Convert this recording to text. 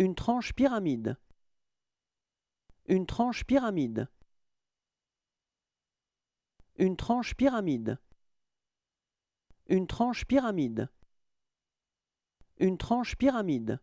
Une tranche pyramide. Une tranche pyramide. Une tranche pyramide. Une tranche pyramide. Une tranche pyramide.